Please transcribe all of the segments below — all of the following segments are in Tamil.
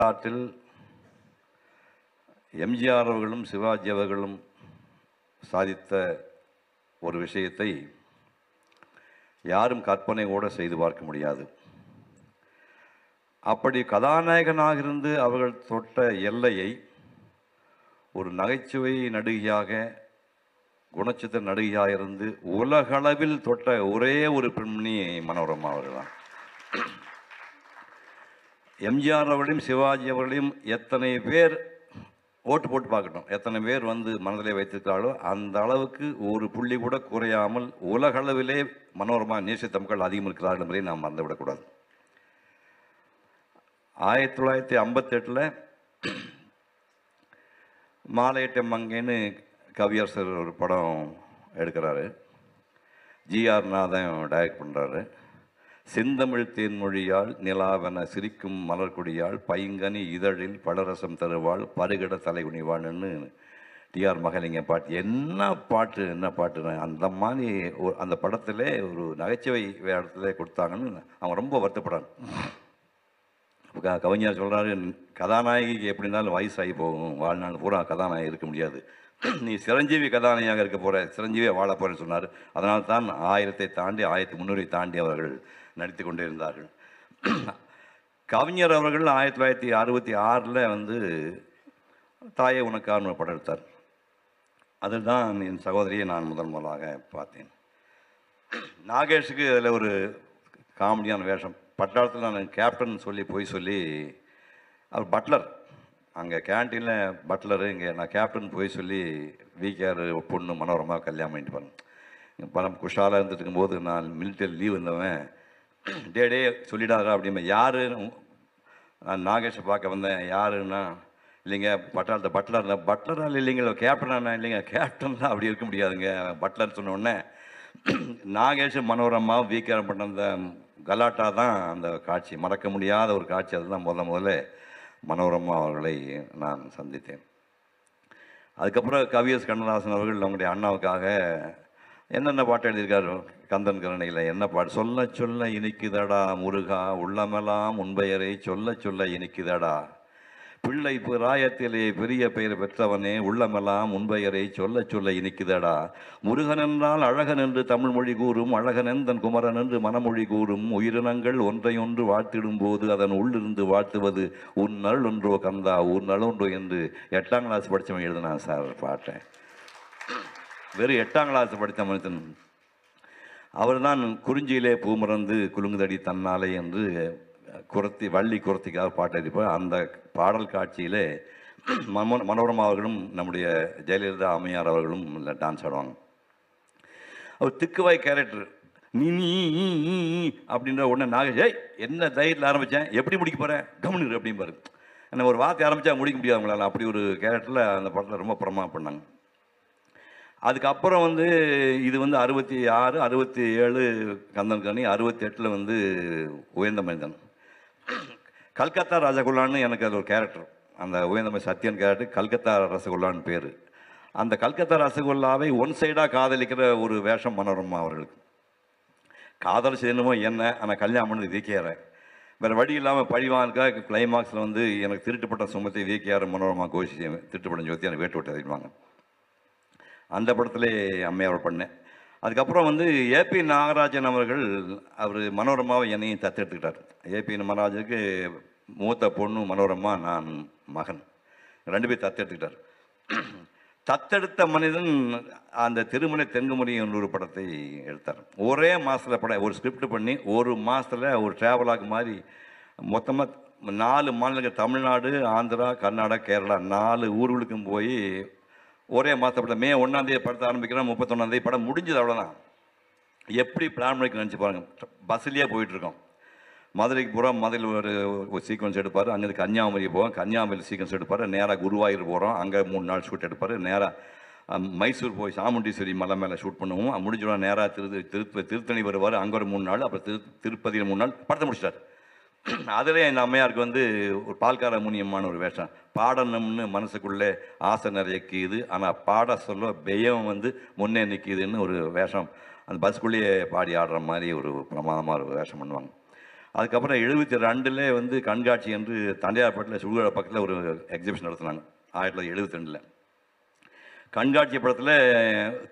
வரலாற்றில் எம்ஜிஆர் அவர்களும் சிவாஜி அவர்களும் சாதித்த ஒரு விஷயத்தை யாரும் கற்பனை கூட செய்து பார்க்க முடியாது அப்படி கதாநாயகனாக இருந்து அவர்கள் தொட்ட எல்லையை ஒரு நகைச்சுவை நடிகையாக குணச்சித்திர நடிகையாக இருந்து உலகளவில் தொட்ட ஒரே ஒரு பெண்மணி மனோரமா அவர்கள் தான் எம்ஜிஆர் அவர்களையும் சிவாஜி அவர்களையும் எத்தனை பேர் ஓட்டு போட்டு பார்க்கட்டும் எத்தனை பேர் வந்து மனதிலே வைத்திருக்கிறாளோ அந்த அளவுக்கு ஒரு புள்ளி கூட குறையாமல் உலகளவிலே மனோரமாக நேசித்த மக்கள் அதிகம் இருக்கிறார்கள் என்பதை நாம் மறந்துவிடக்கூடாது ஆயிரத்தி தொள்ளாயிரத்தி ஐம்பத்தெட்டில் மாலையட்டம் மங்கேன்னு கவியரசர் ஒரு படம் எடுக்கிறாரு ஜிஆர் நாதன் டைரக்ட் பண்ணுறாரு செந்தமிழ் தேன்மொழியால் நிலாவென சிரிக்கும் மலர்கொடியால் பைங்கனி இதழில் பலரசம் தருவாள் பருகிட தலைகுனிவாள்னு டிஆர் மகலிங்க பாட்டு என்ன பாட்டு என்ன பாட்டு அந்த மாதிரி ஒரு அந்த படத்தில் ஒரு நகைச்சுவை இடத்துல கொடுத்தாங்கன்னு அவன் ரொம்ப வருத்தப்படுறான் கவிஞர் சொல்கிறாரு கதாநாயகிக்கு எப்படி இருந்தாலும் வயசாகி போகும் வாழ்நாள் பூரா கதாநாயகி இருக்க முடியாது நீ சிரஞ்சீவி கதாநாயகியாக இருக்க போகிற சிரஞ்சீவியாக வாழ போகிறேன்னு சொன்னார் அதனால் தான் ஆயிரத்தை தாண்டி ஆயிரத்தி முந்நூறை தாண்டி அவர்கள் நடித்து கொண்டிருந்தார்கள் இருந்தார்கள் கவிஞர் அவர்கள் ஆயிரத்தி தொள்ளாயிரத்தி அறுபத்தி ஆறில் வந்து தாயை உனக்கான படம் எடுத்தார் அதில் தான் என் சகோதரியை நான் முதன் முதலாக பார்த்தேன் நாகேஷுக்கு அதில் ஒரு காமெடியான வேஷம் பட்டாளத்தில் நான் கேப்டன் சொல்லி போய் சொல்லி அவர் பட்லர் அங்கே கேன்டீனில் பட்லரு இங்கே நான் கேப்டன் போய் சொல்லி விகேஆர் பொண்ணு மனோரமாக கல்யாணம் பண்ணிட்டு இங்கே பணம் குஷாலாக இருந்துட்டு இருக்கும்போது நான் மிலிட்டரி லீவ் இருந்தவன் டே டே சொல்லிடாதா அப்படிமா யார் நான் நாகேஷை பார்க்க வந்தேன் யாருன்னா இல்லைங்க பட்டாளத்தை பட்லர் தான் பட்லரால் இல்லைங்களோ கேப்டனா இல்லைங்க கேப்டன் அப்படி இருக்க முடியாதுங்க பட்லர் சொன்னோடனே நாகேஷ் மனோரமாக வீக்காரம் பண்ண அந்த கலாட்டா தான் அந்த காட்சி மறக்க முடியாத ஒரு காட்சி அதுதான் முதல்ல முதல்ல மனோரமா அவர்களை நான் சந்தித்தேன் அதுக்கப்புறம் கவியஸ் கண்ணதாசன் அவர்கள் நம்முடைய அண்ணாவுக்காக என்னென்ன பாட்டு எழுதியிருக்காரு கந்தன் கருணையில் என்ன பாட்டு சொல்ல சொல்ல இனிக்குதடா முருகா உள்ளமெல்லாம் உன்பெயரை சொல்ல சொல்ல இனிக்குதடா பிள்ளை பிராயத்திலே பெரிய பெயர் பெற்றவனே உள்ளமெல்லாம் உண்பெயரை சொல்ல சொல்ல இனிக்குதடா முருகன் என்றால் அழகன் என்று தமிழ் மொழி கூறும் அழகனன் தன் குமரன் என்று மனமொழி கூறும் உயிரினங்கள் ஒன்றையொன்று வாழ்த்திடும் போது அதன் உள்ளிருந்து வாழ்த்துவது உன் நல் ஒன்றோ கந்தா உன் நல் ஒன்றோ என்று எட்டாம் கிளாஸ் படித்தவன் எழுதினான் சார் பாட்டேன் வெறும் எட்டாம் கிளாஸ் படித்த மனிதன் அவர்தான் குறிஞ்சியிலே பூமறந்து குலுங்குதடி தன்னாலே என்று குரத்தி வள்ளி குரத்திக்காக பாட்டு எழுதிப்போம் அந்த பாடல் காட்சியிலே மன மனோரமா அவர்களும் நம்முடைய ஜெயலலிதா அம்மையார் அவர்களும் டான்ஸ் ஆடுவாங்க அவர் திக்குவாய் கேரக்டர் நீ நீ அப்படின்ற உடனே நாகேஷ் ஏய் என்ன தைரியத்தில் ஆரம்பித்தேன் எப்படி முடிக்க போகிறேன் அப்படின்னு அப்படிம்பாரு என்ன ஒரு வார்த்தை ஆரம்பித்தா முடிக்க முடியாது அவங்களால அப்படி ஒரு கேரக்டரில் அந்த படத்தில் ரொம்ப பிரமா பண்ணாங்க அதுக்கப்புறம் வந்து இது வந்து அறுபத்தி ஆறு அறுபத்தி ஏழு கந்தன் கனி அறுபத்தி எட்டில் வந்து உயர்ந்த மனிதன் கல்கத்தா ராஜகுல்லான்னு எனக்கு அது ஒரு கேரக்டர் அந்த உயர்ந்தமை சத்யன் கேரக்டர் கல்கத்தா ரசகுல்லான்னு பேர் அந்த கல்கத்தா ரசகுல்லாவை ஒன் சைடாக காதலிக்கிற ஒரு வேஷம் மனோரமா அவர்களுக்கு காதல் செய்யணுமோ என்ன ஆனால் கல்யாணம் பண்ணி வேறு வழி இல்லாமல் பழிவான்க்கா கிளைமாக்ஸில் வந்து எனக்கு திருட்டுப்பட்ட சுமத்தை வீக்கியார் மனோரமா கோஷி திருட்டுப்பட்ட ஜோதி எனக்கு வேட்டு விட்டு அந்த படத்துலேயே அம்மையாரோட பண்ணேன் அதுக்கப்புறம் வந்து ஏபி நாகராஜன் அவர்கள் அவர் மனோரமாவை என்னையும் தத்தெடுத்துக்கிட்டார் ஏபி மனோராஜனுக்கு மூத்த பொண்ணு மனோரமா நான் மகன் ரெண்டு பேர் தத்தெடுத்துக்கிட்டார் தத்தெடுத்த மனிதன் அந்த திருமலை தென்குமணி ஒரு படத்தை எடுத்தார் ஒரே மாதத்தில் படம் ஒரு ஸ்கிரிப்ட் பண்ணி ஒரு மாதத்தில் ஒரு ட்ராவலாக மாதிரி மொத்தமாக நாலு மாநிலங்கள் தமிழ்நாடு ஆந்திரா கர்நாடகா கேரளா நாலு ஊர்களுக்கும் போய் ஒரே மாத படம் மே ஒன்றாந்தேதி படத்தை ஆரம்பிக்கிறோம் முப்பத்தொன்னாந்தேதி படம் முடிஞ்சது அவ்வளோதான் எப்படி பிளான் பண்ணி நினச்சி பாருங்கள் பஸ்லேயே போயிட்டுருக்கோம் மதுரைக்கு பூரா மதுரையில் ஒரு சீக்வன்ஸ் எடுப்பார் அங்கேருந்து கன்னியாகுமரி போவோம் கன்னியாகுமரி சீக்வன்ஸ் எடுப்பார் நேராக குருவாயூர் போகிறோம் அங்கே மூணு நாள் ஷூட் எடுப்பார் நேராக மைசூர் போய் சாமுண்டீஸ்வரி மலை மேலே ஷூட் பண்ணுவோம் முடிஞ்சோடனே நேராக திரு திருப்ப திருத்தணி வருவார் அங்கே ஒரு மூணு நாள் அப்புறம் திரு திருப்பதியில் மூணு நாள் படத்தை முடிச்சிட்டார் அதிலே என் அம்மையாருக்கு வந்து ஒரு பால்கார முனியம்மான ஒரு வேஷம் பாடணும்னு மனசுக்குள்ளே ஆசை நிறைய கீது ஆனால் பாட சொல்ல பெயம் வந்து முன்னே நிற்கிதுன்னு ஒரு வேஷம் அந்த பஸ்க்குள்ளேயே பாடி ஆடுற மாதிரி ஒரு பிரமாதமாக ஒரு வேஷம் பண்ணுவாங்க அதுக்கப்புறம் எழுபத்தி ரெண்டில் வந்து கண்காட்சி என்று தண்டையார்பட்டில் சுடுகாடு பக்கத்தில் ஒரு எக்ஸிபிஷன் நடத்தினாங்க ஆயிரத்தி தொள்ளாயிரத்தி எழுபத்தி ரெண்டில் கண்காட்சி படத்தில்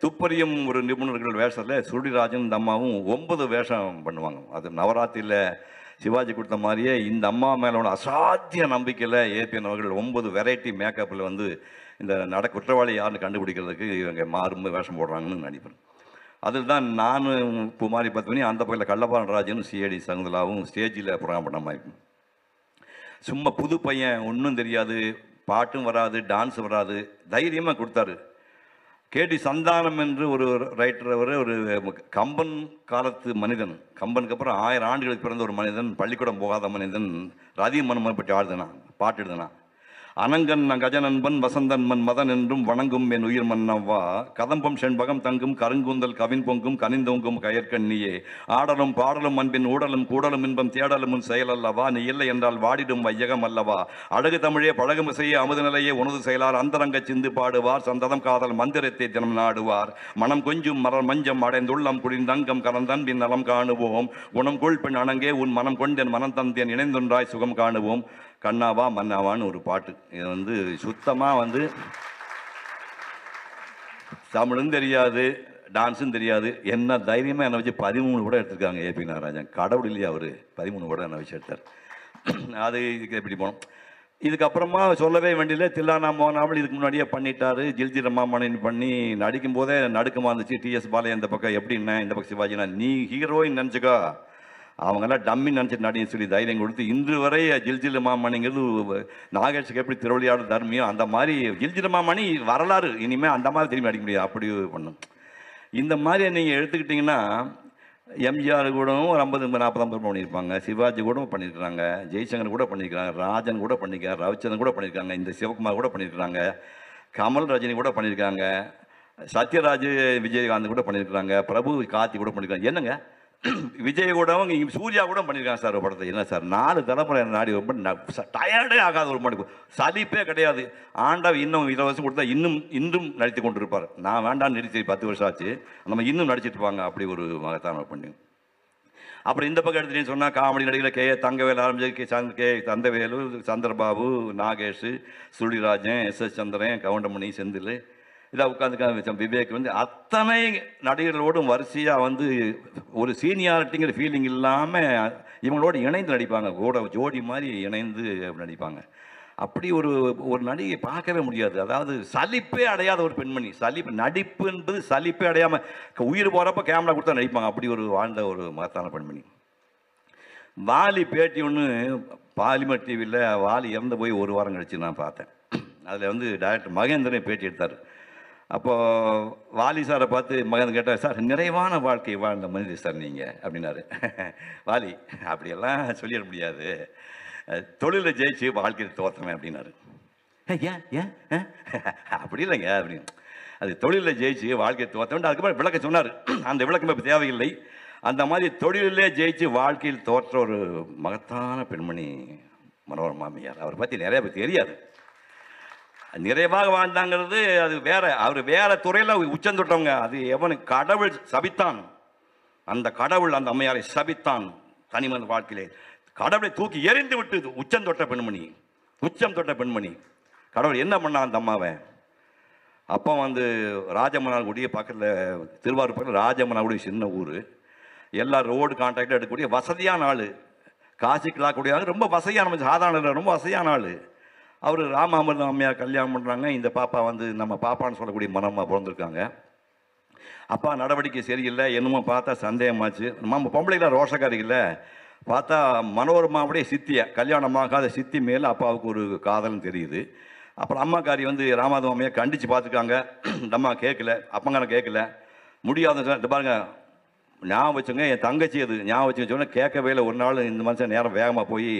துப்பறியும் ஒரு நிபுணர்கள் வேஷத்தில் சுருடிராஜன் தம்மாவும் ஒன்பது வேஷம் பண்ணுவாங்க அது நவராத்திரியில் சிவாஜி கொடுத்த மாதிரியே இந்த அம்மா மேலே உள்ள அசாத்திய நம்பிக்கையில் ஏபிஎன் அவர்கள் ஒன்பது வெரைட்டி மேக்கப்பில் வந்து இந்த நட குற்றவாளி யாருன்னு கண்டுபிடிக்கிறதுக்கு இவங்க மாறும் வேஷம் போடுறாங்கன்னு நினைப்பேன் அதில் தான் நானும் குமாரி பத்மினி அந்த பையில் கள்ளப்பாரன் ராஜனும் சிஏடி சகுந்தலாவும் ஸ்டேஜில் புறாம பண்ண மாதிரி சும்மா புது பையன் ஒன்றும் தெரியாது பாட்டும் வராது டான்ஸும் வராது தைரியமாக கொடுத்தாரு கேடி சந்தானம் என்று ஒரு ரைட்டர் அவர் ஒரு கம்பன் காலத்து மனிதன் கம்பனுக்கு அப்புறம் ஆயிரம் ஆண்டுகளுக்கு பிறந்த ஒரு மனிதன் பள்ளிக்கூடம் போகாத மனிதன் ரதி மனமனை பற்றி ஆடுதுனா பாட்டு எழுதுனா அனங்கன் கஜநண்பன் வசந்தன்மன் மதன் என்றும் வணங்கும் என் உயிர் மன்னவா கதம்பம் செண்பகம் தங்கும் கருங்குந்தல் கவின் பொங்கும் கனிந்தோங்கும் கயற்கண்ணியே ஆடலும் பாடலும் அன்பின் ஊடலும் கூடலும் இன்பம் தேடலும் உன் செயல் அல்லவா நீ இல்லை என்றால் வாடிடும் வையகம் அல்லவா அழகு தமிழே பழகும் செய்ய நிலையே உனது செயலார் அந்தரங்க சிந்து பாடுவார் சந்ததம் காதல் மந்திரத்தை தினம் நாடுவார் மனம் கொஞ்சும் மரம் மஞ்சம் அடைந்துள்ளம் கலந்தன் பின் நலம் காணுவோம் குணம் கொள் பெண் அணங்கே உன் மனம் கொண்டேன் மனம் தந்தேன் இணைந்தொன்றாய் சுகம் காணுவோம் கண்ணாவா மன்னாவான்னு ஒரு பாட்டு இது வந்து சுத்தமாக வந்து தமிழும் தெரியாது டான்ஸும் தெரியாது என்ன தைரியமாக என்னை வச்சு பதிமூணு கூட எடுத்திருக்காங்க ஏபி நாகராஜன் கடவுள் இல்லையா அவர் பதிமூணு கூட என்னை வச்சு எடுத்தார் அது இதுக்கு எப்படி போனோம் இதுக்கப்புறமா சொல்லவே வேண்டியதில்லை தில்லானா மோனாமல் இதுக்கு முன்னாடியே பண்ணிட்டாரு ஜில்ஜி ரமாமணின் பண்ணி நடிக்கும் போதே நடுக்கமாக இருந்துச்சு டிஎஸ் பாலையா இந்த பக்கம் எப்படின்னா இந்த பக்கம் சிவாஜினா நீ ஹீரோயின் நினச்சிக்கா அவங்கெல்லாம் டம்மின்னு நினச்சி நடிகை சொல்லி தைரியம் கொடுத்து இன்று வரைய ஜில்ஜில் மாமணிங்கிறது நாகேஷுக்கு எப்படி திருவிளையாடு தர்மியோ அந்த மாதிரி ஜில்ஜில் மாமணி வரலாறு இனிமேல் அந்த மாதிரி திரும்பி அடிக்க முடியாது அப்படி பண்ணும் இந்த மாதிரி நீங்கள் எடுத்துக்கிட்டிங்கன்னா எம்ஜிஆர் கூடவும் ஒரு ஐம்பது நாற்பது ஐம்பது பண்ணியிருப்பாங்க சிவாஜி கூட பண்ணியிருக்கிறாங்க ஜெய்சங்கர் கூட பண்ணியிருக்காங்க ராஜன் கூட பண்ணியிருக்காங்க ரவிச்சந்திரன் கூட பண்ணியிருக்காங்க இந்த சிவகுமார் கூட பண்ணியிருக்கிறாங்க கமல் ரஜினி கூட பண்ணியிருக்காங்க சத்யராஜ் விஜயகாந்த் கூட பண்ணியிருக்கிறாங்க பிரபு கார்த்தி கூட பண்ணியிருக்காங்க என்னங்க விஜய் கூட இங்கே சூர்யா கூட பண்ணியிருக்காங்க சார் படத்தை என்ன சார் நாலு தலைமுறை நாடி ரொம்ப டயர்டே ஆகாத ஒரு மாதிரி சலிப்பே கிடையாது ஆண்டா இன்னும் இருபது வருஷம் கொடுத்தா இன்னும் இன்னும் நடித்து கொண்டு இருப்பார் நான் வேண்டாம் நிறுத்தி பத்து வருஷம் ஆச்சு நம்ம இன்னும் நடிச்சிட்டு வாங்க அப்படி ஒரு மகத்தான பண்ணி அப்புறம் இந்த பக்கம் எடுத்துட்டீங்கன்னு சொன்னால் காமெடி நடிகர் கே தங்கவேல் ஆரம்பிச்சு கே சந்த் கே தந்தவேலு சந்திரபாபு நாகேஷ் சுழிராஜன் எஸ் எஸ் சந்திரன் கவுண்டமணி செந்தில் இதாக உட்காந்துக்காங்க வச்சோம் விவேக் வந்து அத்தனை நடிகர்களோடும் வரிசையாக வந்து ஒரு சீனியாரிட்டிங்கிற ஃபீலிங் இல்லாமல் இவங்களோடு இணைந்து நடிப்பாங்க கூட ஜோடி மாதிரி இணைந்து நடிப்பாங்க அப்படி ஒரு ஒரு நடிகை பார்க்கவே முடியாது அதாவது சலிப்பே அடையாத ஒரு பெண்மணி சலிப்பு நடிப்பு என்பது சலிப்பே அடையாமல் உயிர் போகிறப்ப கேமரா கொடுத்தா நடிப்பாங்க அப்படி ஒரு வாழ்ந்த ஒரு மகத்தான பெண்மணி வாலி பேட்டி ஒன்று பாலிமர் டிவியில் வாலி இறந்து போய் ஒரு வாரம் கழித்து நான் பார்த்தேன் அதில் வந்து டேரக்டர் மகேந்திரன் பேட்டி எடுத்தார் அப்போது வாலி சாரை பார்த்து மகன் கேட்டார் சார் நிறைவான வாழ்க்கை வாழ்ந்த மனிதர் சார் நீங்கள் அப்படின்னாரு வாலி அப்படியெல்லாம் சொல்லிட முடியாது தொழிலில் ஜெயிச்சு வாழ்க்கையில் தோற்றமே அப்படின்னாரு ஏன் ஏன் அப்படி இல்லைங்க அப்படின்னு அது தொழிலில் ஜெயிச்சு வாழ்க்கையை தோற்றம் அதுக்கப்புறம் விளக்க சொன்னார் அந்த விளக்கம் இப்போ தேவையில்லை அந்த மாதிரி தொழிலே ஜெயிச்சு வாழ்க்கையில் தோற்ற ஒரு மகத்தான பெண்மணி மாமியார் அவரை பற்றி நிறையா பேர் தெரியாது நிறைவாக வாழ்ந்தாங்கிறது அது வேற அவர் வேற துறையில் தொட்டவங்க அது எவனு கடவுள் சபித்தான் அந்த கடவுள் அந்த அம்மையாரை சபித்தான் தனிமன் வாழ்க்கையிலே கடவுளை தூக்கி எரிந்து விட்டு உச்சம் தொட்ட பெண்மணி உச்சம் தொட்ட பெண்மணி கடவுள் என்ன பண்ணான் அந்த அம்மாவை அப்போ வந்து கூடிய பக்கத்தில் திருவாரூர் பக்கத்தில் கூடிய சின்ன ஊர் எல்லா ரோடு கான்ட்ராக்டும் எடுக்கக்கூடிய வசதியான ஆள் காசிக்கலாக்கூடிய கூடிய ரொம்ப வசதியான சாதாரண ரொம்ப வசதியான ஆள் அவர் ராமாமிர்த அம்மையார் கல்யாணம் பண்ணுறாங்க இந்த பாப்பா வந்து நம்ம பாப்பான்னு சொல்லக்கூடிய மனமாக பிறந்திருக்காங்க அப்பா நடவடிக்கை சரியில்லை என்னமோ பார்த்தா சந்தேகமாச்சு நம்ம பொம்பளைலாம் ரோஷக்காரி இல்லை பார்த்தா மனோரமாவுடைய சித்தியை கல்யாணமாகாத சித்தி மேலே அப்பாவுக்கு ஒரு காதல்னு தெரியுது அப்புறம் அம்மாக்காரி வந்து ராமாதம் அம்மையை கண்டித்து பார்த்துருக்காங்க அம்மா கேட்கல அப்பங்கான கேட்கல முடியாத இந்த பாருங்கள் ஞாபகம் வச்சுங்க என் தங்கச்சி அது ஞாபகம் வச்சு வச்சோன்னா கேட்கவே இல்லை ஒரு நாள் இந்த மனுஷன் நேரம் வேகமாக போய்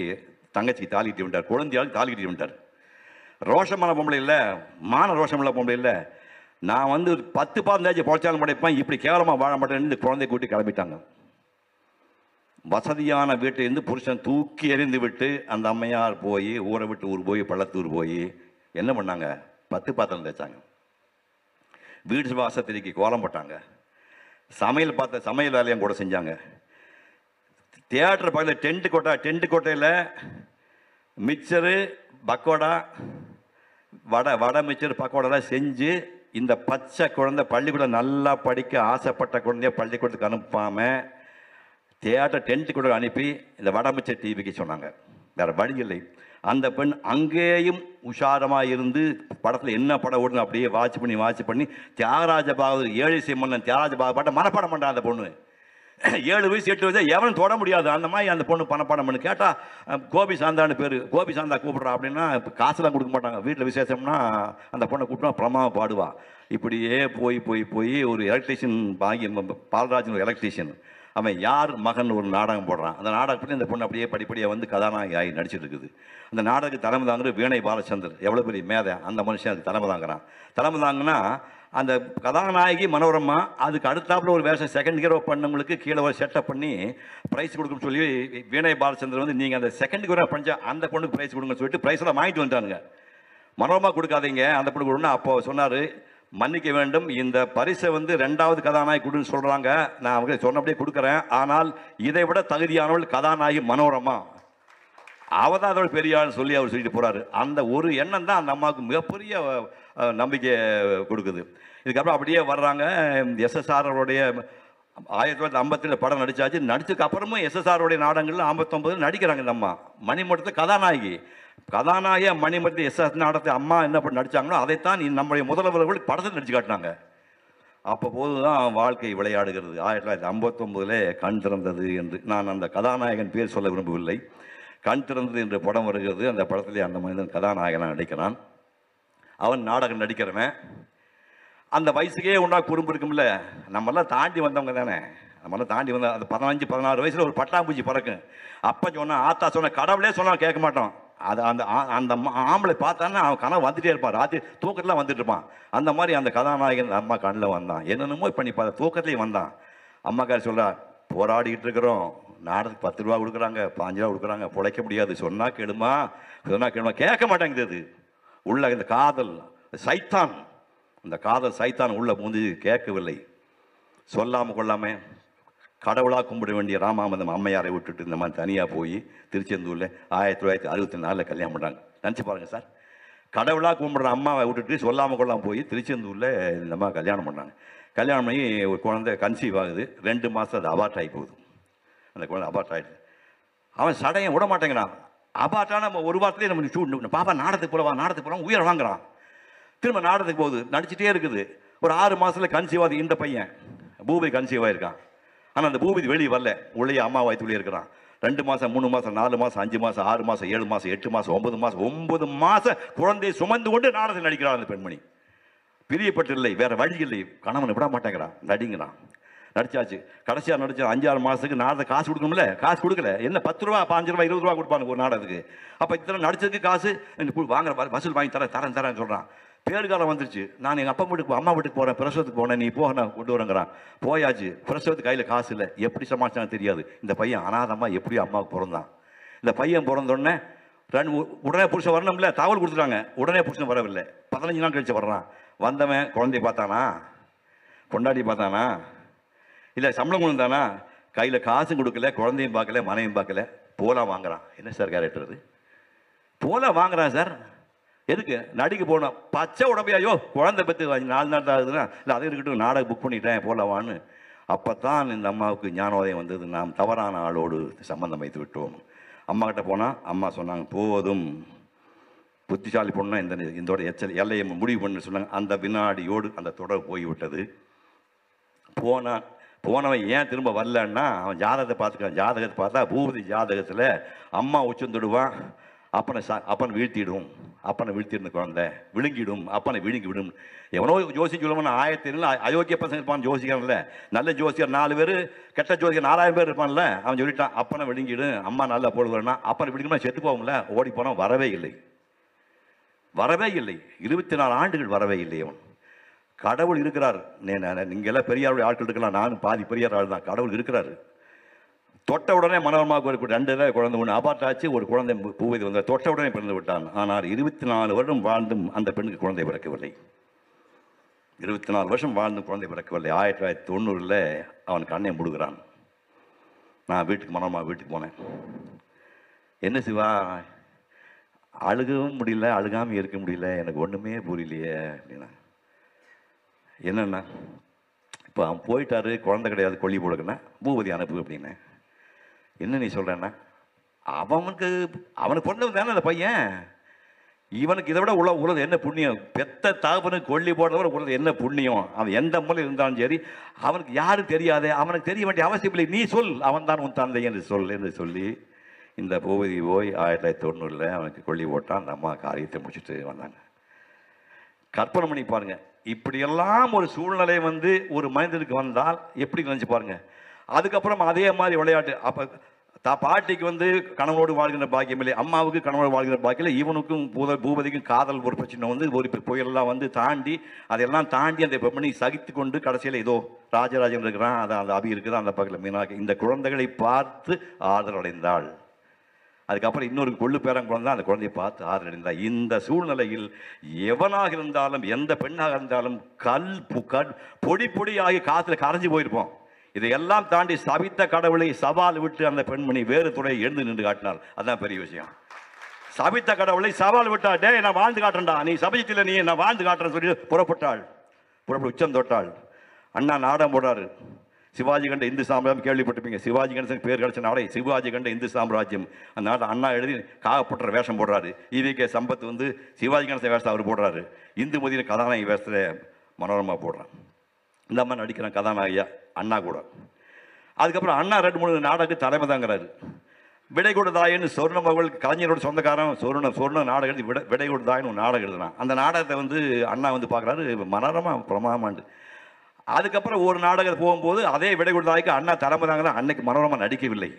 தங்கச்சிக்கு தாளிக்கிட்டு விட்டார் குழந்தையாளுக்கு தாலி விட்டார் ரோஷமான பொம்பளை இல்லை மான ரோஷமுள்ள பொம்பளை இல்லை நான் வந்து பத்து பதினஞ்சு பொழைச்சாலும் படைப்பேன் இப்படி கேவலமாக வாழ மாட்டேன்னு இந்த கூட்டி கிளம்பிட்டாங்க வசதியான வீட்டிலேருந்து புருஷன் தூக்கி எறிந்து விட்டு அந்த அம்மையார் போய் ஊரை விட்டு ஊர் போய் பள்ளத்தூர் போய் என்ன பண்ணாங்க பத்து பாத்திரம் தேய்ச்சாங்க வீடு வாசத்திற்கு கோலம் போட்டாங்க சமையல் பார்த்த சமையல் வேலையும் கூட செஞ்சாங்க தியேட்டர் பக்கத்தில் டென்ட் கோட்டை டென்ட் கோட்டையில் மிக்சரு பக்கோடா வட வடை பக்கோடெல்லாம் செஞ்சு இந்த பச்சை குழந்தை பள்ளிக்கூடம் நல்லா படிக்க ஆசைப்பட்ட குழந்தைய பள்ளிக்கூடத்துக்கு அனுப்பாமல் தேட்டர் டென்த்து கூட அனுப்பி இந்த வடமிச்சர் டிவிக்கு சொன்னாங்க வேறு வழி இல்லை அந்த பெண் அங்கேயும் உஷாரமாக இருந்து படத்தில் என்ன படம் ஓடுன்னு அப்படியே வாட்ச் பண்ணி வாட்ச் பண்ணி தியாகராஜ பாகவதர் ஏழை சிம்மன் தியாகராஜ பாகவத பாட்டை மனப்பாடம் பண்ணுறான் அந்த பொண்ணு ஏழு வயசு எட்டு வயசு எவனும் தொட முடியாது அந்த மாதிரி அந்த பொண்ணு பணப்பாடம்னு கேட்டால் கோபி சாந்தான்னு பேர் கோபி சாந்தா கூப்பிட்றா அப்படின்னா இப்போ காசுலாம் கொடுக்க மாட்டாங்க வீட்டில் விசேஷம்னா அந்த பொண்ணை கூப்பிட்டா பிரமாவை பாடுவா இப்படியே போய் போய் போய் ஒரு எலக்ட்ரிஷியன் வாங்கி பாலராஜன் ஒரு எலக்ட்ரிஷியன் அவன் யார் மகன் ஒரு நாடகம் போடுறான் அந்த நாடகத்தில் இந்த பொண்ணு அப்படியே படிப்படியாக வந்து கதாநாயகி ஆகி நடிச்சிட்டு இருக்குது அந்த நாடகத்துக்கு தலைமை தாங்குற வீணை பாலச்சந்தர் எவ்வளோ பெரிய மேதை அந்த மனுஷன் அது தலைமை தாங்குறான் தலைமை தாங்கினா அந்த கதாநாயகி மனோரம்மா அதுக்கு அடுத்தாப்புல ஒரு வேஷம் செகண்ட் ஹீரோ பண்ணவங்களுக்கு கீழே ஒரு செட்டப் பண்ணி ப்ரைஸ் கொடுக்கணும்னு சொல்லி வீணய் பாலச்சந்திரன் வந்து நீங்கள் அந்த செகண்ட் கியரோ பண்ணிச்சா அந்த பொண்ணுக்கு ப்ரைஸ் கொடுங்கன்னு சொல்லிட்டு எல்லாம் வாங்கிட்டு வந்துட்டானுங்க மனோரமா கொடுக்காதீங்க அந்த பொண்ணு கொடுன்னு அப்போ சொன்னார் மன்னிக்க வேண்டும் இந்த பரிசை வந்து ரெண்டாவது கதாநாயகி கொடுன்னு சொல்கிறாங்க நான் அவங்க சொன்னபடியே கொடுக்குறேன் ஆனால் இதை விட தகுதியானவள் கதாநாயகி மனோரமா அவள் தான் அதோட பெரியாள்னு சொல்லி அவர் சொல்லிட்டு போகிறாரு அந்த ஒரு எண்ணம் தான் அந்த அம்மாவுக்கு மிகப்பெரிய நம்பிக்கை கொடுக்குது இதுக்கப்புறம் அப்படியே வர்றாங்க எஸ்எஸ்ஆர் அவருடைய ஆயிரத்தி தொள்ளாயிரத்தி ஐம்பத்தில் படம் நடித்தாச்சு நடித்ததுக்கு அப்புறமும் எஸ்எஸ்ஆருடைய நாடகங்கள் ஐம்பத்தொம்பதில் நடிக்கிறாங்க இந்த அம்மா மணிமட்டத்தில் கதாநாயகி கதாநாயக மணிமட்டத்தில் எஸ்எஸ் நாடகத்தை அம்மா என்ன பண்ணி நடித்தாங்களோ அதைத்தான் நம்முடைய முதல்வர்கள் படத்தை நடிச்சு காட்டினாங்க அப்போ போது தான் வாழ்க்கை விளையாடுகிறது ஆயிரத்தி தொள்ளாயிரத்தி ஐம்பத்தொம்பதில் கண் திறந்தது என்று நான் அந்த கதாநாயகன் பேர் சொல்ல விரும்பவில்லை கண் திறந்தது என்ற படம் வருகிறது அந்த படத்திலே அந்த மனிதன் கதாநாயகனாக நடிக்கிறான் அவன் நாடகம் நடிக்கிறவன் அந்த வயசுக்கே ஒன்றா குறும்பு இருக்கும்ல நம்மெல்லாம் தாண்டி வந்தவங்க தானே நம்மளாம் தாண்டி வந்த அந்த பதினஞ்சு பதினாறு வயசில் ஒரு பட்டாம்பூச்சி பறக்கும் அப்போ சொன்னால் ஆத்தா சொன்ன கடவுளே சொன்னால் கேட்க மாட்டோம் அது அந்த அந்த ஆம்பளை பார்த்தான்னா அவன் கனவு வந்துட்டே இருப்பான் ராத்திரி தூக்கத்தில் வந்துட்டு இருப்பான் அந்த மாதிரி அந்த கதாநாயகன் அம்மா கண்ணில் வந்தான் என்னென்னமோ இப்போ நீ தூக்கத்துலேயும் வந்தான் அம்மாக்காரி சொல்கிறா போராடிக்கிட்டு இருக்கிறோம் நாடு பத்து ரூபா கொடுக்குறாங்க பாஞ்சு ரூபா கொடுக்குறாங்க பிழைக்க முடியாது சொன்னால் கேளுமா சொன்னால் கேளுமா கேட்க மாட்டேங்குது அது உள்ள இந்த காதல் சைத்தான் இந்த காதல் சைத்தான் உள்ள பூந்து கேட்கவில்லை சொல்லாமல் கொள்ளாமல் கடவுளாக கும்பிட வேண்டிய ராமாமதம் அம்மையாரை விட்டுட்டு இந்த மாதிரி தனியாக போய் திருச்செந்தூரில் ஆயிரத்தி தொள்ளாயிரத்தி அறுபத்தி நாலில் கல்யாணம் பண்ணுறாங்க நினச்சி பாருங்கள் சார் கடவுளாக கும்பிட்ற அம்மாவை விட்டுட்டு சொல்லாமல் கொள்ளாமல் போய் திருச்செந்தூரில் இந்த மாதிரி கல்யாணம் பண்ணுறாங்க கல்யாணம் பண்ணி ஒரு குழந்தை கன்சீவ் ஆகுது ரெண்டு மாதம் அது அவார்ட் ஆகி போகுது அந்த குழந்தை அபார்ட் ஆகிடுச்சு அவன் சடையை விட மாட்டேங்கிறான் அபார்ட்டான நம்ம ஒரு வாரத்துலேயே நம்ம சூட் பாப்பா நாடத்துக்கு போலவா நாடத்துக்கு போகலாம் உயிர் வாங்குறான் திரும்ப நாடத்துக்கு போகுது நடிச்சிட்டே இருக்குது ஒரு ஆறு மாதத்தில் கன்சீவாது இந்த பையன் பூபதி கன்சீவாக இருக்கான் ஆனால் அந்த பூபதி வெளியே வரல உள்ளே அம்மா வயிற்றுள்ளே இருக்கிறான் ரெண்டு மாதம் மூணு மாதம் நாலு மாதம் அஞ்சு மாதம் ஆறு மாதம் ஏழு மாதம் எட்டு மாதம் ஒன்பது மாதம் ஒன்பது மாதம் குழந்தையை சுமந்து கொண்டு நாடகத்தில் நடிக்கிறான் அந்த பெண்மணி பிரியப்பட்டு இல்லை வேறு வழி இல்லை கணவன் விட மாட்டேங்கிறான் நடிங்கிறான் நடிச்சாச்சு கடைசியாக நடிச்ச அஞ்சாறு மாதத்துக்கு நாடகத்தை காசு கொடுக்கணும்ல காசு கொடுக்கல என்ன பத்து ரூபா பாஞ்சு ரூபா இருபது ரூபா கொடுப்பாங்க ஒரு நாடகத்துக்கு அப்போ இத்தனை நடிச்சதுக்கு காசு வாங்குற வசூல் வாங்கி தரேன் தரேன் தரேன் சொல்கிறான் பேருகாலம் வந்துருச்சு நான் எங்கள் அப்பா வீட்டுக்கு அம்மா வீட்டுக்கு போகிறேன் பிரசவத்துக்கு போனேன் நீ போகணும் கொண்டு வரங்கிறான் போயாச்சு பிரசவத்துக்கு கையில் காசு இல்லை எப்படி சமாளிச்சான்னு தெரியாது இந்த பையன் அனாதமாக எப்படியும் அம்மாவுக்கு பிறந்தான் இந்த பையன் பிறந்தோடனே ரெண்டு உடனே புருஷன் வரணும்ல தகவல் கொடுத்துட்டாங்க உடனே புருஷன் வரவில்லை பதினஞ்சு நாள் கழிச்சு வர்றான் வந்தவன் குழந்தைய பார்த்தானா கொண்டாடி பார்த்தானா இல்லை சம்பளம் கொடுத்தானா கையில் காசும் கொடுக்கல குழந்தையும் பார்க்கல மனையும் பார்க்கல போலாம் வாங்குறான் என்ன சார் கேரக்டர் இது போலாம் வாங்குறான் சார் எதுக்கு நடிக்க போனோம் பச்சை உடம்பையோ குழந்தை பற்றி நாலு நாள் தான் ஆகுதுன்னா இல்லை அதை இருக்கட்டும் நாடகம் புக் பண்ணிட்டேன் போலவான்னு அப்போ தான் இந்த அம்மாவுக்கு ஞானோதயம் வந்தது நாம் தவறான ஆளோடு சம்மந்தம் வைத்து விட்டோம் அம்மாக்கிட்ட போனால் அம்மா சொன்னாங்க போதும் புத்திசாலி பொண்ணா இந்த இதோட எச்சல் எல்லையை முடிவு பண்ணு சொன்னாங்க அந்த வினாடியோடு அந்த தொடர் போய்விட்டது போனால் போனவன் ஏன் திரும்ப வரலன்னா அவன் ஜாதகத்தை பார்த்துக்கான் ஜாதகத்தை பார்த்தா பூபதி ஜாதகத்தில் அம்மா உச்சந்துடுவான் அப்பனை சா அப்பனை வீழ்த்திடும் அப்பனை வீழ்த்திடுன குழந்தை விழுங்கிடும் அப்பனை விழுங்கி விடும் எவனோ ஜோசி சொல்லுவான் ஆயிரத்தி அயோக்கிய பசங்க இருப்பான் ஜோசிக்கான்ல நல்ல ஜோசியர் நாலு பேர் கெட்ட ஜோசியர் நாலாயிரம் பேர் இருப்பான்ல அவன் சொல்லிட்டான் அப்பனை விழுங்கிடும் அம்மா நல்லா போடுவான்னா அப்பனை விழுங்கினா செத்து போகும்ல ஓடி போனால் வரவே இல்லை வரவே இல்லை இருபத்தி நாலு ஆண்டுகள் வரவே இல்லை அவன் கடவுள் இருக்கிறார் நீங்கள் எல்லாம் பெரியாருடைய ஆட்கள் இருக்கலாம் நானும் பாதி பெரியார் ஆள் தான் கடவுள் இருக்கிறாரு தொட்ட உடனே மனோரமாக ஒரு ரெண்டு தான் குழந்தை ஒன்று அபார்ட் ஆச்சு ஒரு குழந்தை பூவை வந்தார் தொட்ட உடனே பிறந்து விட்டான் ஆனால் இருபத்தி நாலு வருடம் வாழ்ந்தும் அந்த பெண்ணுக்கு குழந்தை பிறக்கவில்லை இருபத்தி நாலு வருஷம் வாழ்ந்தும் குழந்தை பிறக்கவில்லை ஆயிரத்தி தொள்ளாயிரத்தி தொண்ணூறில் அவன் கண்ணை முடுகிறான் நான் வீட்டுக்கு மனோரமாக வீட்டுக்கு போனேன் என்ன சிவா அழுகவும் முடியல அழுகாமல் இருக்க முடியல எனக்கு ஒன்றுமே புரியலையே அப்படின்னா என்னென்னா இப்போ அவன் போயிட்டாரு குழந்தை கிடையாது கொல்லி போடுக்குன்னா பூபதி அனுப்பு அப்படின்னு என்ன நீ சொல்கிறேன்னா அவனுக்கு அவனுக்கு பொண்ணு தானே அந்த பையன் இவனுக்கு இதை விட உள்ள உலகம் என்ன புண்ணியம் பெத்த தாபனுக்கு கொல்லி போடுறத விட உலகம் என்ன புண்ணியம் அவன் எந்த மூலம் இருந்தாலும் சரி அவனுக்கு யாரும் தெரியாது அவனுக்கு தெரிய வேண்டிய அவசியம் இல்லை நீ சொல் அவன் தான் உன் தந்தை என்று சொல் என்று சொல்லி இந்த பூபதி போய் ஆயிரத்தி தொள்ளாயிரத்தி தொண்ணூறில் அவனுக்கு கொல்லி போட்டான் அந்த அம்மா காரியத்தை முடிச்சுட்டு வந்தாங்க கற்பனை பண்ணி பாருங்கள் இப்படியெல்லாம் ஒரு சூழ்நிலை வந்து ஒரு மனிதனுக்கு வந்தால் எப்படி நினைச்சு பாருங்கள் அதுக்கப்புறம் அதே மாதிரி விளையாட்டு அப்போ தா பாட்டிக்கு வந்து கணவனோடு வாழ்கின்ற பாக்கியம் இல்லை அம்மாவுக்கு கணவனோடு வாழ்கின்ற பாக்கியம் இல்லை இவனுக்கும் பூத பூபதிக்கும் காதல் ஒரு பிரச்சனை வந்து ஒரு புயலெல்லாம் வந்து தாண்டி அதெல்லாம் தாண்டி அந்த பெண்மணி சகித்து கொண்டு கடைசியில் ஏதோ ராஜராஜன் இருக்கிறான் அது அந்த அபி இருக்குதான் அந்த பக்கத்தில் மீனாக இந்த குழந்தைகளை பார்த்து ஆதரவடைந்தாள் அதுக்கப்புறம் இன்னொரு கொள்ளு பேரங்குழந்தை அந்த குழந்தையை பார்த்து ஆறு இந்த சூழ்நிலையில் எவனாக இருந்தாலும் எந்த பெண்ணாக இருந்தாலும் கல் கல் பொடி பொடியாகி காற்றுல கரைஞ்சி போயிருப்போம் இதையெல்லாம் தாண்டி சவித்த கடவுளை சவால் விட்டு அந்த பெண்மணி வேறு துறையை எழுந்து நின்று காட்டினார் அதுதான் பெரிய விஷயம் சபித்த கடவுளை சவால் விட்டா டே நான் வாழ்ந்து காட்டுறேன்டா நீ சபையத்தில் நீ நான் வாழ்ந்து காட்டுறேன்னு சொல்லி புறப்பட்டாள் புறப்பட்டு உச்சம் தொட்டாள் அண்ணா நாடம் போடாரு சிவாஜி கண்ட இந்து சாம்ராஜ்யம் கேள்விப்பட்டிருப்பீங்க சிவாஜி கணேசன் பேர் கிடைச்ச நாளை சிவாஜி கண்ட இந்து சாம்ராஜ்யம் அந்த அண்ணா எழுதி காகப்பட்டுற வேஷம் போடுறாரு இவி கே சம்பத் வந்து சிவாஜி கணேசன் வேஷத்தை அவர் போடுறாரு இந்து மதியில் கதாநாயகி வேஷத்தில் மனோரமாக போடுறான் இந்த மாதிரி நடிக்கிறான் கதாநாயகியா அண்ணா கூட அதுக்கப்புறம் அண்ணா ரெண்டு மூணு நாடகம் தலைமை தாங்கிறாரு விடை கொடுதாயின்னு சொர்ண மகள் கலைஞரோட சொந்தக்காரன் சொர்ண சொர்ண நாடகம் எழுதி விட விடை கொடுதாயின்னு ஒரு நாடகம் எழுதுனான் அந்த நாடகத்தை வந்து அண்ணா வந்து பார்க்குறாரு மனோரமாக பிரமாமாண்டு அதுக்கப்புறம் ஒரு நாடகம் போகும்போது அதே விடை கொடுத்தாய்க்கு அண்ணா தரம்புறாங்க தான் அன்னைக்கு மனோரமா நடிக்கவில்லை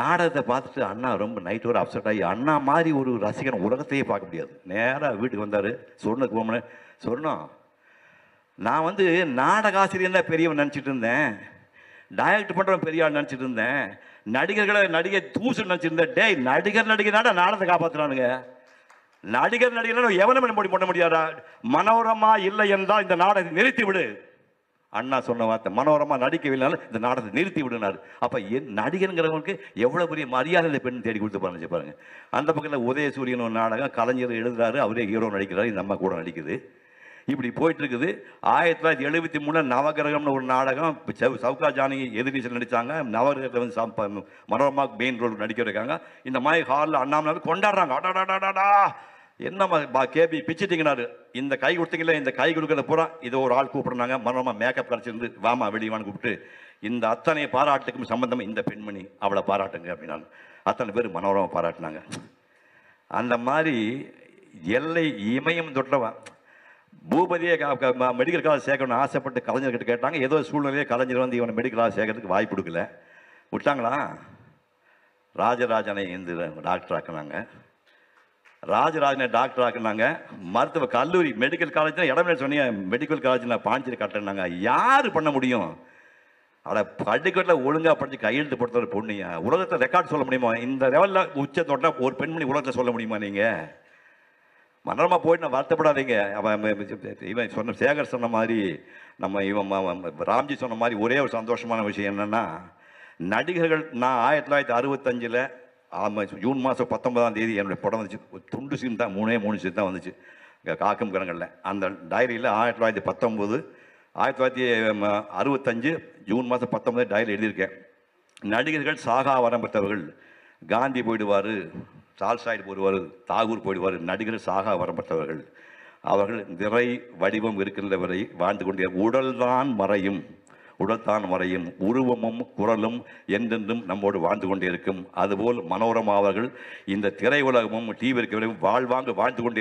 நாடகத்தை பார்த்துட்டு அண்ணா ரொம்ப நைட் ஒரு அப்செட் ஆகி அண்ணா மாதிரி ஒரு ரசிகன் உலகத்தையே பார்க்க முடியாது நேராக வீட்டுக்கு வந்தார் சொன்னதுக்கு போகணும் சொன்னோம் நான் வந்து நாடகாசிரியர் தான் பெரியவன் நினச்சிட்டு இருந்தேன் டைரக்ட் பண்ணுறவன் பெரியவன் நினச்சிட்டு இருந்தேன் நடிகர்களை நடிகை தூசு நினச்சிருந்தேன் டேய் நடிகர் நடிகனாட நாடகத்தை காப்பாற்றுறானுங்க நடிகர் நடிகர் எவனும் பண்ண முடியாதா மனோரமா இல்லை என்றால் இந்த நாடகத்தை நிறுத்தி விடு அண்ணா சொன்ன வார்த்தை மனோரமாக நடிக்கவில்லைனால இந்த நாடகத்தை நிறுத்தி விடுனார் அப்போ என் நடிகருங்கிறவங்களுக்கு எவ்வளோ பெரிய மரியாதை இந்த பெண் தேடி கொடுத்து பாருங்க பாருங்க அந்த பக்கத்தில் உதயசூரியன் ஒரு நாடகம் கலைஞர் எழுதுறாரு அவரே ஹீரோ நடிக்கிறாரு இந்த அம்மா கூட நடிக்குது இப்படி போயிட்டு இருக்குது ஆயிரத்தி தொள்ளாயிரத்தி எழுபத்தி மூணில் நவகிரகம்னு ஒரு நாடகம் சவுகா ஜானகி எதிர்நீச்சல் நடித்தாங்க நவகிரகத்தில் வந்து மனோரமா மெயின் ரோல் நடிக்க இருக்காங்க இந்த மாதிரி ஹாலில் அண்ணாமலை கொண்டாடுறாங்க அடாடாடாடா என்னம்மா கேபி பிச்சுட்டிங்கனாரு இந்த கை கொடுத்தீங்களே இந்த கை கொடுக்கறது பூரா இதை ஒரு ஆள் கூப்பிடுறாங்க மனோமா மேக்கப் கலைச்சிருந்து வாமா வெளியவான்னு கூப்பிட்டு இந்த அத்தனை பாராட்டுக்கும் சம்பந்தம் இந்த பெண்மணி அவளை பாராட்டுங்க அப்படின்னாங்க அத்தனை பேர் மனோரமாக பாராட்டினாங்க அந்த மாதிரி எல்லை இமயம் தொட்டவன் பூபதியை மெடிக்கல் காலேஜ் சேர்க்கணும்னு ஆசைப்பட்டு கலைஞர்கிட்ட கேட்டாங்க ஏதோ சூழ்நிலையே கலைஞர் வந்து இவனை மெடிக்கல் காலேஜ் சேர்க்கறதுக்கு வாய்ப்பு கொடுக்கல விட்டாங்களா ராஜராஜனை இந்த டாக்டர் ஆக்கினாங்க ராஜராஜனை டாக்டர் ஆக்குனாங்க மருத்துவ கல்லூரி மெடிக்கல் காலேஜ் இடம் சொன்னீங்க மெடிக்கல் காலேஜ் நான் பாஞ்சிரி கட்டினாங்க யார் பண்ண முடியும் அட படிக்கட்டில் ஒழுங்காக படித்து கையெழுத்து ஒரு பொண்ணு உலகத்தை ரெக்கார்ட் சொல்ல முடியுமா இந்த லெவலில் உச்ச ஒரு பெண்மணி உலகத்தை சொல்ல முடியுமா நீங்கள் மனோரமா போயிட்டு நான் வருத்தப்படாதீங்க அவன் இவன் சொன்ன சேகர் சொன்ன மாதிரி நம்ம இவன் ராம்ஜி சொன்ன மாதிரி ஒரே ஒரு சந்தோஷமான விஷயம் என்னென்னா நடிகர்கள் நான் ஆயிரத்தி தொள்ளாயிரத்தி அறுபத்தஞ்சில் ஆமாம் ஜூன் மாதம் பத்தொன்பதாம் தேதி என்னுடைய படம் வந்துச்சு துண்டு சீன் தான் மூணே மூணு சீன் தான் வந்துச்சு இங்கே காக்கும் கிரங்களில் அந்த டைரியில் ஆயிரத்தி தொள்ளாயிரத்தி பத்தொம்போது ஆயிரத்தி தொள்ளாயிரத்தி அறுபத்தஞ்சு ஜூன் மாதம் பத்தொம்பது டைரியில் எழுதியிருக்கேன் நடிகர்கள் சாகா வரம் பெற்றவர்கள் காந்தி போயிடுவார் சால்சாய்டு போயிடுவார் தாகூர் போயிடுவார் நடிகர் சாகா வரம் பெற்றவர்கள் அவர்கள் நிறை வடிவம் இருக்கின்றவரை வாழ்ந்து கொண்டே உடல்தான் மறையும் உடத்தான் வரையும் உருவமும் குரலும் என்றென்றும் நம்மோடு வாழ்ந்து கொண்டே இருக்கும் அதுபோல் மனோரமா அவர்கள் இந்த திரை உலகமும் டிவிற்கு வாழ்வாங்க வாழ்ந்து கொண்டே